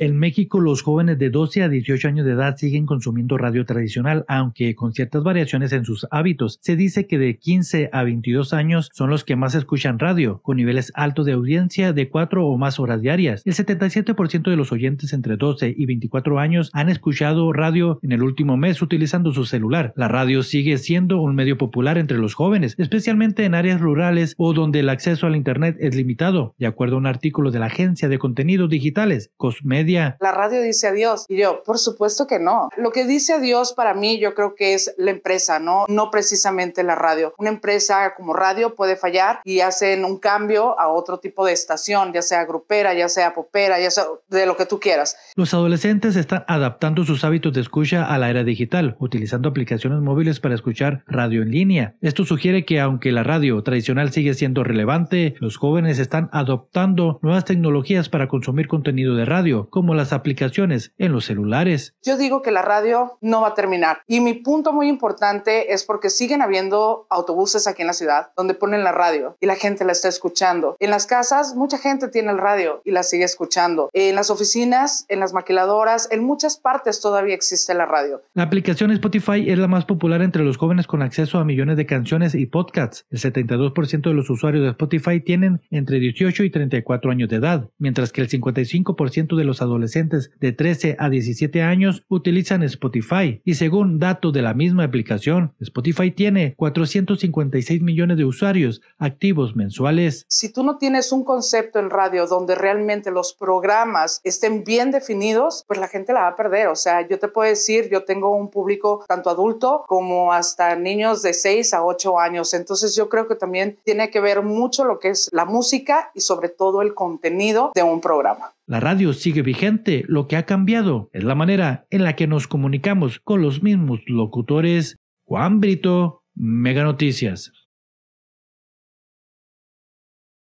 En México, los jóvenes de 12 a 18 años de edad siguen consumiendo radio tradicional, aunque con ciertas variaciones en sus hábitos. Se dice que de 15 a 22 años son los que más escuchan radio, con niveles altos de audiencia de 4 o más horas diarias. El 77% de los oyentes entre 12 y 24 años han escuchado radio en el último mes utilizando su celular. La radio sigue siendo un medio popular entre los jóvenes, especialmente en áreas rurales o donde el acceso al Internet es limitado, de acuerdo a un artículo de la Agencia de Contenidos Digitales, Cosmedia la radio dice adiós. Y yo, por supuesto que no. Lo que dice adiós para mí, yo creo que es la empresa, ¿no? No precisamente la radio. Una empresa como radio puede fallar y hacen un cambio a otro tipo de estación, ya sea grupera, ya sea popera, ya sea de lo que tú quieras. Los adolescentes están adaptando sus hábitos de escucha a la era digital, utilizando aplicaciones móviles para escuchar radio en línea. Esto sugiere que aunque la radio tradicional sigue siendo relevante, los jóvenes están adoptando nuevas tecnologías para consumir contenido de radio, como las aplicaciones en los celulares. Yo digo que la radio no va a terminar. Y mi punto muy importante es porque siguen habiendo autobuses aquí en la ciudad donde ponen la radio y la gente la está escuchando. En las casas mucha gente tiene el radio y la sigue escuchando. En las oficinas, en las maquiladoras, en muchas partes todavía existe la radio. La aplicación Spotify es la más popular entre los jóvenes con acceso a millones de canciones y podcasts. El 72% de los usuarios de Spotify tienen entre 18 y 34 años de edad, mientras que el 55% de los adolescentes de 13 a 17 años utilizan Spotify y según datos de la misma aplicación, Spotify tiene 456 millones de usuarios activos mensuales. Si tú no tienes un concepto en radio donde realmente los programas estén bien definidos, pues la gente la va a perder. O sea, yo te puedo decir, yo tengo un público tanto adulto como hasta niños de 6 a 8 años. Entonces yo creo que también tiene que ver mucho lo que es la música y sobre todo el contenido de un programa. La radio sigue vigente, lo que ha cambiado es la manera en la que nos comunicamos con los mismos locutores. Juan Brito, Mega Noticias.